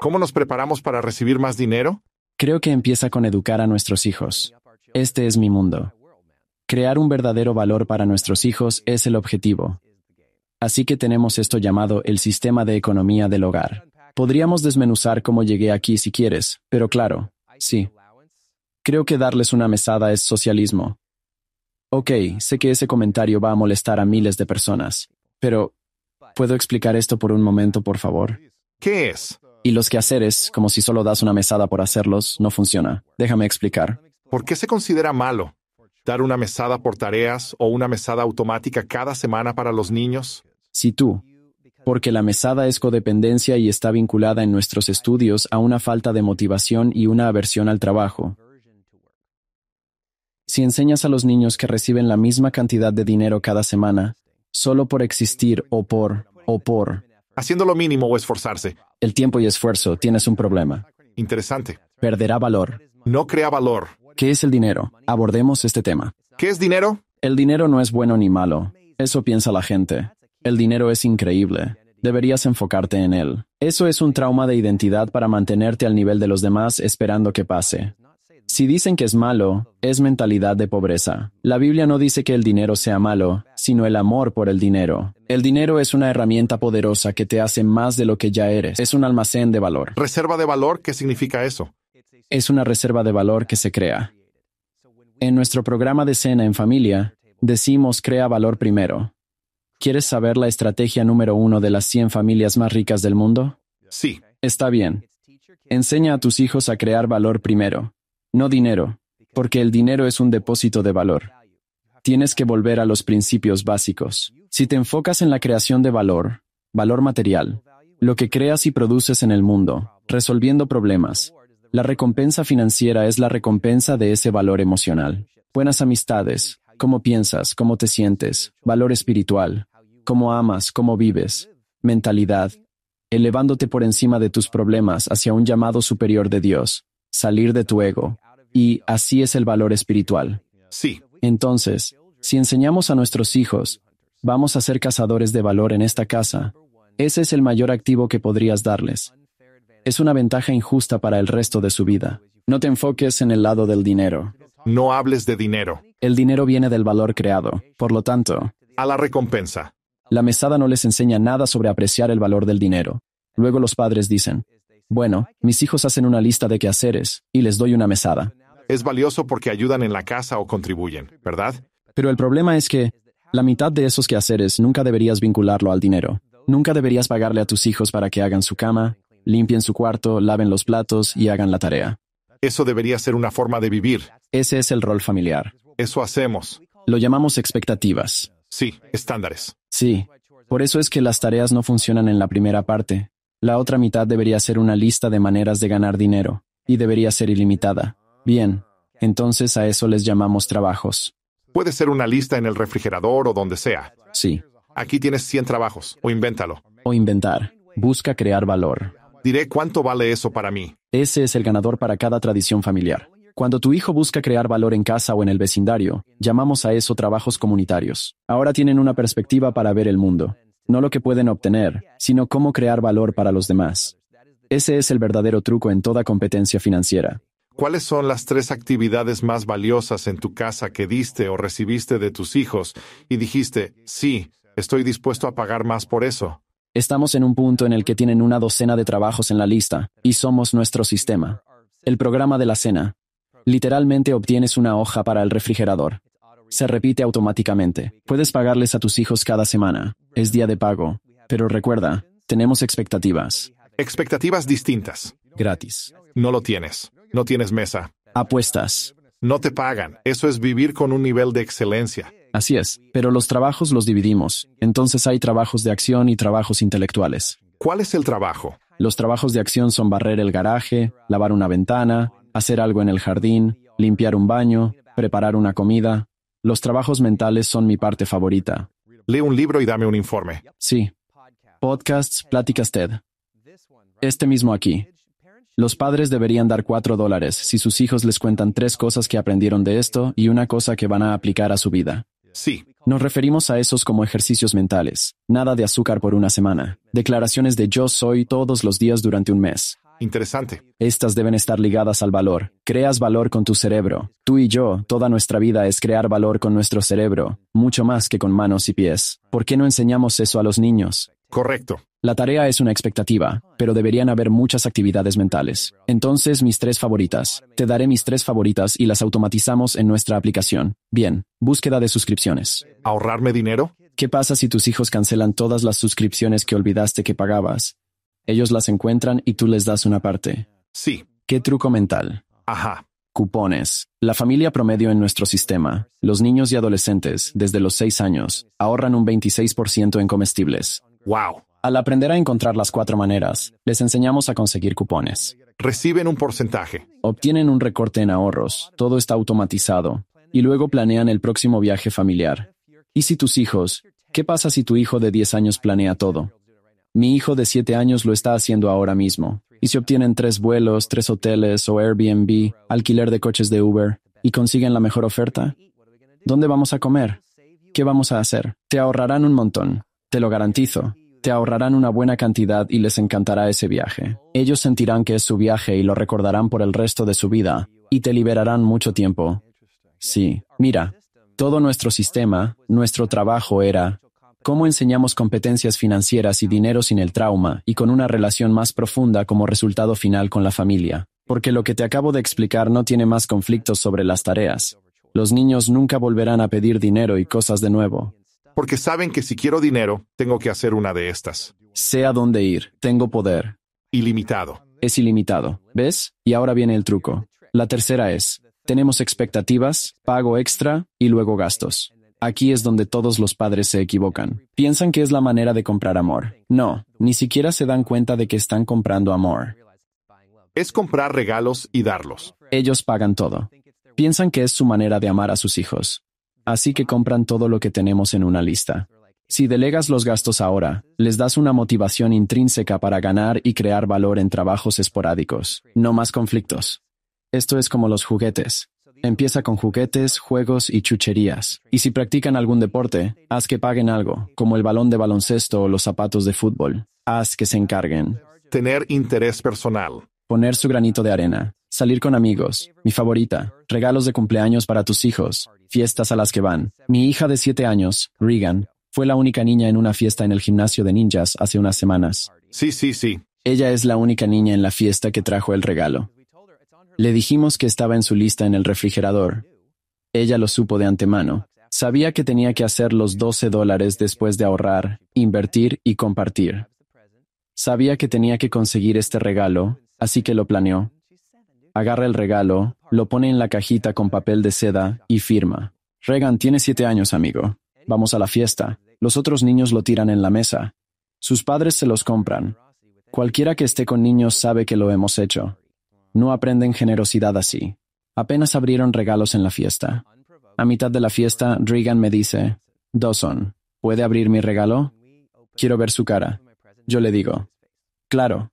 ¿Cómo nos preparamos para recibir más dinero? Creo que empieza con educar a nuestros hijos. Este es mi mundo. Crear un verdadero valor para nuestros hijos es el objetivo. Así que tenemos esto llamado el sistema de economía del hogar. Podríamos desmenuzar cómo llegué aquí si quieres, pero claro, sí. Creo que darles una mesada es socialismo. Ok, sé que ese comentario va a molestar a miles de personas, pero ¿puedo explicar esto por un momento, por favor? ¿Qué es? Y los quehaceres, como si solo das una mesada por hacerlos, no funciona. Déjame explicar. ¿Por qué se considera malo dar una mesada por tareas o una mesada automática cada semana para los niños? Si tú, porque la mesada es codependencia y está vinculada en nuestros estudios a una falta de motivación y una aversión al trabajo. Si enseñas a los niños que reciben la misma cantidad de dinero cada semana, solo por existir o por, o por, haciendo lo mínimo o esforzarse, el tiempo y esfuerzo, tienes un problema. Interesante. Perderá valor. No crea valor. ¿Qué es el dinero? Abordemos este tema. ¿Qué es dinero? El dinero no es bueno ni malo. Eso piensa la gente. El dinero es increíble. Deberías enfocarte en él. Eso es un trauma de identidad para mantenerte al nivel de los demás esperando que pase. Si dicen que es malo, es mentalidad de pobreza. La Biblia no dice que el dinero sea malo, sino el amor por el dinero. El dinero es una herramienta poderosa que te hace más de lo que ya eres. Es un almacén de valor. Reserva de valor, ¿qué significa eso? Es una reserva de valor que se crea. En nuestro programa de cena en familia, decimos crea valor primero. ¿Quieres saber la estrategia número uno de las 100 familias más ricas del mundo? Sí. Está bien. Enseña a tus hijos a crear valor primero. No dinero, porque el dinero es un depósito de valor. Tienes que volver a los principios básicos. Si te enfocas en la creación de valor, valor material, lo que creas y produces en el mundo, resolviendo problemas, la recompensa financiera es la recompensa de ese valor emocional. Buenas amistades, cómo piensas, cómo te sientes, valor espiritual, cómo amas, cómo vives, mentalidad, elevándote por encima de tus problemas hacia un llamado superior de Dios, salir de tu ego, y así es el valor espiritual. Sí. Entonces, si enseñamos a nuestros hijos, vamos a ser cazadores de valor en esta casa, ese es el mayor activo que podrías darles. Es una ventaja injusta para el resto de su vida. No te enfoques en el lado del dinero. No hables de dinero. El dinero viene del valor creado, por lo tanto. A la recompensa. La mesada no les enseña nada sobre apreciar el valor del dinero. Luego los padres dicen, bueno, mis hijos hacen una lista de quehaceres y les doy una mesada. Es valioso porque ayudan en la casa o contribuyen, ¿verdad? Pero el problema es que la mitad de esos quehaceres nunca deberías vincularlo al dinero. Nunca deberías pagarle a tus hijos para que hagan su cama, limpien su cuarto, laven los platos y hagan la tarea. Eso debería ser una forma de vivir. Ese es el rol familiar. Eso hacemos. Lo llamamos expectativas. Sí, estándares. Sí. Por eso es que las tareas no funcionan en la primera parte, la otra mitad debería ser una lista de maneras de ganar dinero, y debería ser ilimitada. Bien, entonces a eso les llamamos trabajos. Puede ser una lista en el refrigerador o donde sea. Sí. Aquí tienes 100 trabajos, o invéntalo. O inventar. Busca crear valor. Diré cuánto vale eso para mí. Ese es el ganador para cada tradición familiar. Cuando tu hijo busca crear valor en casa o en el vecindario, llamamos a eso trabajos comunitarios. Ahora tienen una perspectiva para ver el mundo no lo que pueden obtener, sino cómo crear valor para los demás. Ese es el verdadero truco en toda competencia financiera. ¿Cuáles son las tres actividades más valiosas en tu casa que diste o recibiste de tus hijos y dijiste, sí, estoy dispuesto a pagar más por eso? Estamos en un punto en el que tienen una docena de trabajos en la lista, y somos nuestro sistema. El programa de la cena. Literalmente obtienes una hoja para el refrigerador. Se repite automáticamente. Puedes pagarles a tus hijos cada semana. Es día de pago. Pero recuerda, tenemos expectativas. Expectativas distintas. Gratis. No lo tienes. No tienes mesa. Apuestas. No te pagan. Eso es vivir con un nivel de excelencia. Así es, pero los trabajos los dividimos. Entonces hay trabajos de acción y trabajos intelectuales. ¿Cuál es el trabajo? Los trabajos de acción son barrer el garaje, lavar una ventana, hacer algo en el jardín, limpiar un baño, preparar una comida, los trabajos mentales son mi parte favorita. Lee un libro y dame un informe. Sí. Podcasts, pláticas TED. Este mismo aquí. Los padres deberían dar cuatro dólares si sus hijos les cuentan tres cosas que aprendieron de esto y una cosa que van a aplicar a su vida. Sí. Nos referimos a esos como ejercicios mentales. Nada de azúcar por una semana. Declaraciones de yo soy todos los días durante un mes. Interesante. Estas deben estar ligadas al valor. Creas valor con tu cerebro. Tú y yo, toda nuestra vida es crear valor con nuestro cerebro, mucho más que con manos y pies. ¿Por qué no enseñamos eso a los niños? Correcto. La tarea es una expectativa, pero deberían haber muchas actividades mentales. Entonces, mis tres favoritas. Te daré mis tres favoritas y las automatizamos en nuestra aplicación. Bien, búsqueda de suscripciones. ¿Ahorrarme dinero? ¿Qué pasa si tus hijos cancelan todas las suscripciones que olvidaste que pagabas? Ellos las encuentran y tú les das una parte. Sí. ¿Qué truco mental? Ajá. Cupones. La familia promedio en nuestro sistema, los niños y adolescentes, desde los 6 años, ahorran un 26% en comestibles. ¡Wow! Al aprender a encontrar las cuatro maneras, les enseñamos a conseguir cupones. Reciben un porcentaje. Obtienen un recorte en ahorros, todo está automatizado, y luego planean el próximo viaje familiar. ¿Y si tus hijos? ¿Qué pasa si tu hijo de 10 años planea todo? Mi hijo de siete años lo está haciendo ahora mismo. Y si obtienen tres vuelos, tres hoteles o Airbnb, alquiler de coches de Uber, y consiguen la mejor oferta, ¿dónde vamos a comer? ¿Qué vamos a hacer? Te ahorrarán un montón, te lo garantizo. Te ahorrarán una buena cantidad y les encantará ese viaje. Ellos sentirán que es su viaje y lo recordarán por el resto de su vida, y te liberarán mucho tiempo. Sí, mira, todo nuestro sistema, nuestro trabajo era, cómo enseñamos competencias financieras y dinero sin el trauma y con una relación más profunda como resultado final con la familia. Porque lo que te acabo de explicar no tiene más conflictos sobre las tareas. Los niños nunca volverán a pedir dinero y cosas de nuevo. Porque saben que si quiero dinero, tengo que hacer una de estas. Sé a dónde ir, tengo poder. Ilimitado. Es ilimitado, ¿ves? Y ahora viene el truco. La tercera es, tenemos expectativas, pago extra y luego gastos. Aquí es donde todos los padres se equivocan. Piensan que es la manera de comprar amor. No, ni siquiera se dan cuenta de que están comprando amor. Es comprar regalos y darlos. Ellos pagan todo. Piensan que es su manera de amar a sus hijos. Así que compran todo lo que tenemos en una lista. Si delegas los gastos ahora, les das una motivación intrínseca para ganar y crear valor en trabajos esporádicos. No más conflictos. Esto es como los juguetes. Empieza con juguetes, juegos y chucherías. Y si practican algún deporte, haz que paguen algo, como el balón de baloncesto o los zapatos de fútbol. Haz que se encarguen. Tener interés personal. Poner su granito de arena. Salir con amigos. Mi favorita. Regalos de cumpleaños para tus hijos. Fiestas a las que van. Mi hija de 7 años, Regan, fue la única niña en una fiesta en el gimnasio de ninjas hace unas semanas. Sí, sí, sí. Ella es la única niña en la fiesta que trajo el regalo. Le dijimos que estaba en su lista en el refrigerador. Ella lo supo de antemano. Sabía que tenía que hacer los 12 dólares después de ahorrar, invertir y compartir. Sabía que tenía que conseguir este regalo, así que lo planeó. Agarra el regalo, lo pone en la cajita con papel de seda y firma. Regan tiene siete años, amigo. Vamos a la fiesta. Los otros niños lo tiran en la mesa. Sus padres se los compran. Cualquiera que esté con niños sabe que lo hemos hecho. No aprenden generosidad así. Apenas abrieron regalos en la fiesta. A mitad de la fiesta, Regan me dice, Dawson, ¿puede abrir mi regalo? Quiero ver su cara. Yo le digo, claro.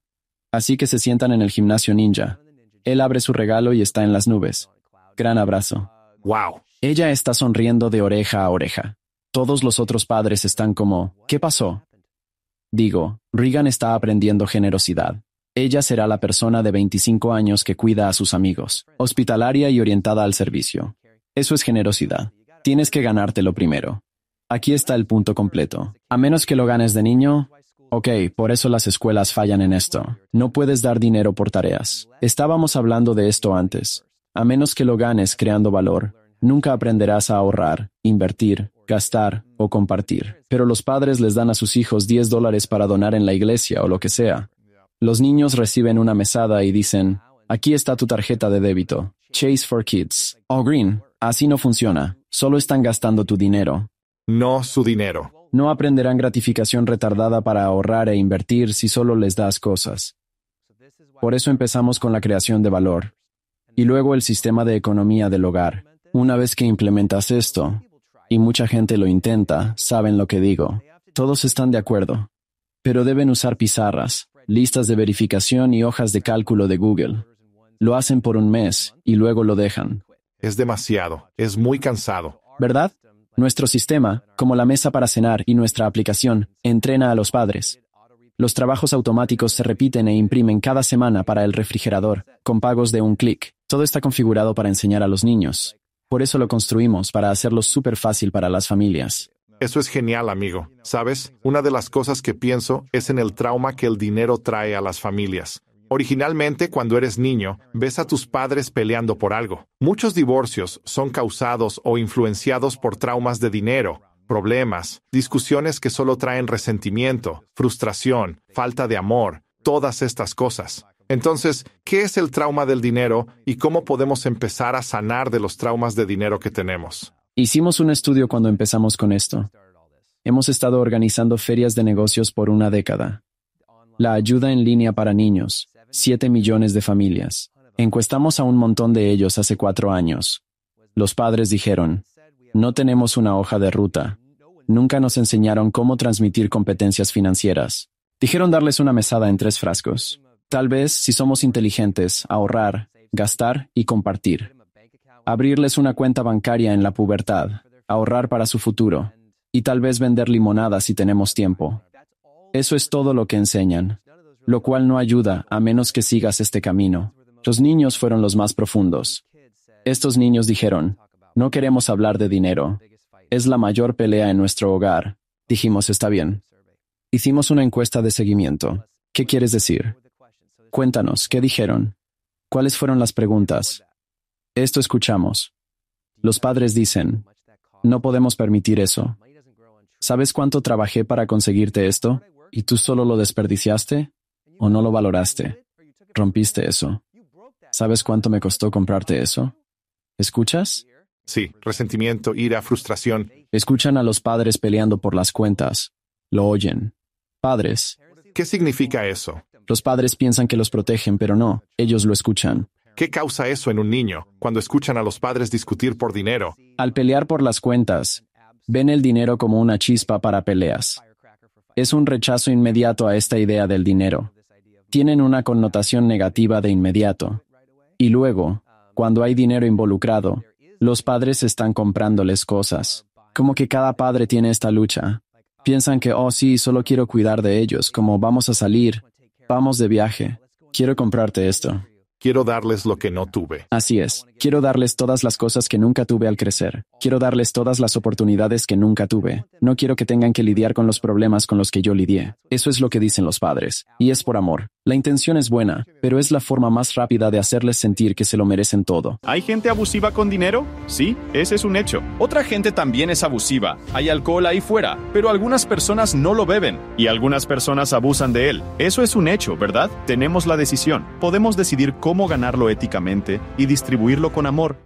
Así que se sientan en el gimnasio ninja. Él abre su regalo y está en las nubes. Gran abrazo. ¡Wow! Ella está sonriendo de oreja a oreja. Todos los otros padres están como, ¿qué pasó? Digo, Regan está aprendiendo generosidad. Ella será la persona de 25 años que cuida a sus amigos, hospitalaria y orientada al servicio. Eso es generosidad. Tienes que ganártelo primero. Aquí está el punto completo. A menos que lo ganes de niño, Ok, por eso las escuelas fallan en esto. No puedes dar dinero por tareas. Estábamos hablando de esto antes. A menos que lo ganes creando valor, nunca aprenderás a ahorrar, invertir, gastar o compartir. Pero los padres les dan a sus hijos 10 dólares para donar en la iglesia o lo que sea. Los niños reciben una mesada y dicen, aquí está tu tarjeta de débito. Chase for Kids. Oh, Green, así no funciona. Solo están gastando tu dinero. No su dinero. No aprenderán gratificación retardada para ahorrar e invertir si solo les das cosas. Por eso empezamos con la creación de valor. Y luego el sistema de economía del hogar. Una vez que implementas esto, y mucha gente lo intenta, saben lo que digo. Todos están de acuerdo. Pero deben usar pizarras, listas de verificación y hojas de cálculo de Google. Lo hacen por un mes y luego lo dejan. Es demasiado, es muy cansado. ¿Verdad? Nuestro sistema, como la mesa para cenar y nuestra aplicación, entrena a los padres. Los trabajos automáticos se repiten e imprimen cada semana para el refrigerador, con pagos de un clic. Todo está configurado para enseñar a los niños. Por eso lo construimos, para hacerlo súper fácil para las familias. Eso es genial, amigo. Sabes, una de las cosas que pienso es en el trauma que el dinero trae a las familias. Originalmente, cuando eres niño, ves a tus padres peleando por algo. Muchos divorcios son causados o influenciados por traumas de dinero, problemas, discusiones que solo traen resentimiento, frustración, falta de amor, todas estas cosas. Entonces, ¿qué es el trauma del dinero y cómo podemos empezar a sanar de los traumas de dinero que tenemos? Hicimos un estudio cuando empezamos con esto. Hemos estado organizando ferias de negocios por una década. La ayuda en línea para niños, 7 millones de familias. Encuestamos a un montón de ellos hace cuatro años. Los padres dijeron, no tenemos una hoja de ruta. Nunca nos enseñaron cómo transmitir competencias financieras. Dijeron darles una mesada en tres frascos. Tal vez, si somos inteligentes, ahorrar, gastar y compartir abrirles una cuenta bancaria en la pubertad, ahorrar para su futuro, y tal vez vender limonada si tenemos tiempo. Eso es todo lo que enseñan, lo cual no ayuda a menos que sigas este camino. Los niños fueron los más profundos. Estos niños dijeron, no queremos hablar de dinero. Es la mayor pelea en nuestro hogar. Dijimos, está bien. Hicimos una encuesta de seguimiento. ¿Qué quieres decir? Cuéntanos, ¿qué dijeron? ¿Cuáles fueron las preguntas? Esto escuchamos. Los padres dicen, no podemos permitir eso. ¿Sabes cuánto trabajé para conseguirte esto? ¿Y tú solo lo desperdiciaste? ¿O no lo valoraste? Rompiste eso. ¿Sabes cuánto me costó comprarte eso? ¿Escuchas? Sí, resentimiento, ira, frustración. Escuchan a los padres peleando por las cuentas. Lo oyen. Padres. ¿Qué significa eso? Los padres piensan que los protegen, pero no, ellos lo escuchan. ¿Qué causa eso en un niño cuando escuchan a los padres discutir por dinero? Al pelear por las cuentas, ven el dinero como una chispa para peleas. Es un rechazo inmediato a esta idea del dinero. Tienen una connotación negativa de inmediato. Y luego, cuando hay dinero involucrado, los padres están comprándoles cosas. Como que cada padre tiene esta lucha. Piensan que, oh sí, solo quiero cuidar de ellos, como vamos a salir, vamos de viaje, quiero comprarte esto. Quiero darles lo que no tuve. Así es. Quiero darles todas las cosas que nunca tuve al crecer. Quiero darles todas las oportunidades que nunca tuve. No quiero que tengan que lidiar con los problemas con los que yo lidié. Eso es lo que dicen los padres. Y es por amor. La intención es buena, pero es la forma más rápida de hacerles sentir que se lo merecen todo. ¿Hay gente abusiva con dinero? Sí, ese es un hecho. Otra gente también es abusiva. Hay alcohol ahí fuera, pero algunas personas no lo beben y algunas personas abusan de él. Eso es un hecho, ¿verdad? Tenemos la decisión. Podemos decidir cómo ganarlo éticamente y distribuirlo con amor.